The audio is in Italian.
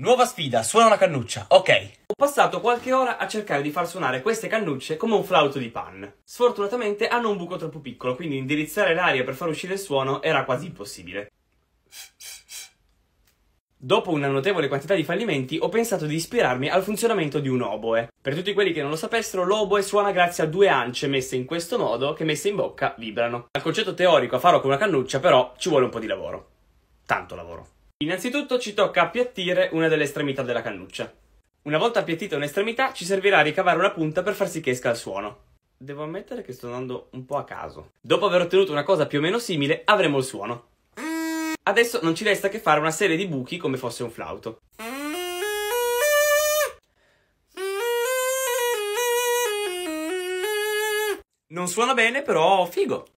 Nuova sfida, suona una cannuccia, ok. Ho passato qualche ora a cercare di far suonare queste cannucce come un flauto di pan. Sfortunatamente hanno un buco troppo piccolo, quindi indirizzare l'aria per far uscire il suono era quasi impossibile. Dopo una notevole quantità di fallimenti ho pensato di ispirarmi al funzionamento di un oboe. Per tutti quelli che non lo sapessero, l'oboe suona grazie a due ance messe in questo modo che messe in bocca vibrano. Al concetto teorico a farlo con una cannuccia però ci vuole un po' di lavoro. Tanto lavoro. Innanzitutto ci tocca appiattire una delle estremità della cannuccia. Una volta appiattita un'estremità ci servirà a ricavare una punta per far sì che esca il suono. Devo ammettere che sto andando un po' a caso. Dopo aver ottenuto una cosa più o meno simile avremo il suono. Adesso non ci resta che fare una serie di buchi come fosse un flauto. Non suona bene però figo!